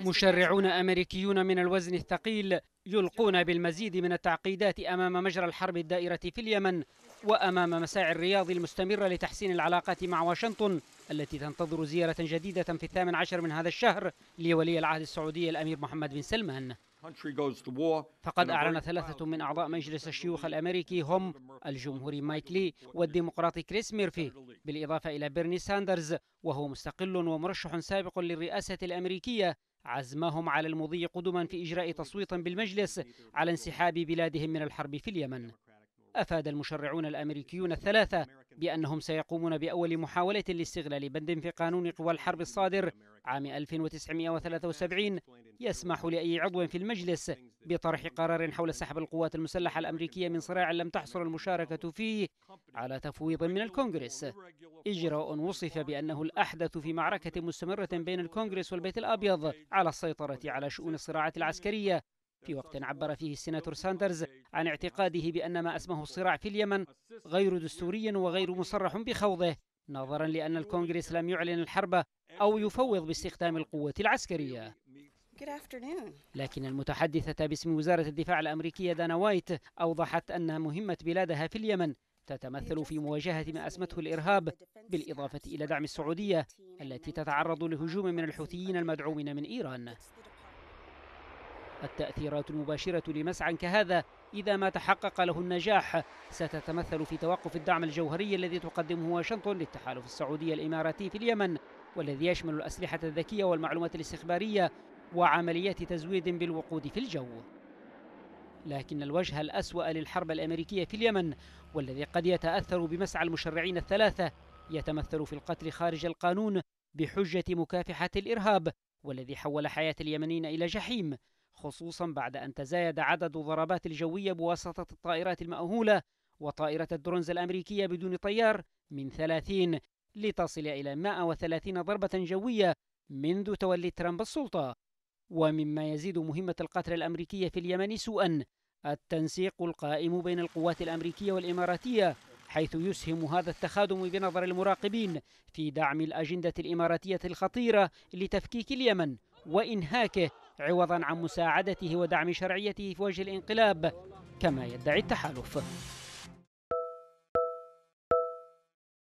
مشرعون أمريكيون من الوزن الثقيل يلقون بالمزيد من التعقيدات أمام مجرى الحرب الدائرة في اليمن وأمام مساعي الرياض المستمرة لتحسين العلاقات مع واشنطن التي تنتظر زيارة جديدة في الثامن عشر من هذا الشهر لولي العهد السعودي الأمير محمد بن سلمان فقد أعلن ثلاثة من أعضاء مجلس الشيوخ الأمريكي هم الجمهوري مايك لي والديمقراطي كريس ميرفي بالإضافة إلى بيرني ساندرز وهو مستقل ومرشح سابق للرئاسة الأمريكية عزمهم على المضي قدما في إجراء تصويت بالمجلس على انسحاب بلادهم من الحرب في اليمن أفاد المشرعون الأمريكيون الثلاثة بأنهم سيقومون بأول محاولة لاستغلال بند في قانون قوى الحرب الصادر عام 1973 يسمح لأي عضو في المجلس بطرح قرار حول سحب القوات المسلحة الأمريكية من صراع لم تحصل المشاركة فيه على تفويض من الكونغرس إجراء وصف بأنه الأحدث في معركة مستمرة بين الكونغرس والبيت الأبيض على السيطرة على شؤون الصراعات العسكرية في وقت عبر فيه السيناتور ساندرز عن اعتقاده بأن ما أسمه الصراع في اليمن غير دستوري وغير مصرح بخوضه نظرا لأن الكونغرس لم يعلن الحرب أو يفوض باستخدام القوة العسكرية لكن المتحدثة باسم وزارة الدفاع الأمريكية دانا وايت أوضحت أن مهمة بلادها في اليمن تتمثل في مواجهة ما أسمته الإرهاب بالإضافة إلى دعم السعودية التي تتعرض لهجوم من الحوثيين المدعومين من إيران التأثيرات المباشرة لمسعى كهذا إذا ما تحقق له النجاح ستتمثل في توقف الدعم الجوهري الذي تقدمه واشنطن للتحالف السعودي الإماراتي في اليمن والذي يشمل الأسلحة الذكية والمعلومات الاستخبارية وعمليات تزويد بالوقود في الجو لكن الوجه الأسوأ للحرب الأمريكية في اليمن والذي قد يتأثر بمسعى المشرعين الثلاثة يتمثل في القتل خارج القانون بحجة مكافحة الإرهاب والذي حول حياة اليمنيين إلى جحيم خصوصا بعد أن تزايد عدد الضربات الجوية بواسطة الطائرات المأهولة وطائرة الدرونز الأمريكية بدون طيار من 30 لتصل إلى 130 ضربة جوية منذ تولي ترامب السلطة ومما يزيد مهمة القتل الأمريكية في اليمن سوءا التنسيق القائم بين القوات الأمريكية والإماراتية حيث يسهم هذا التخادم بنظر المراقبين في دعم الأجندة الإماراتية الخطيرة لتفكيك اليمن وإنهاكه عوضا عن مساعدته ودعم شرعيته في وجه الانقلاب كما يدعي التحالف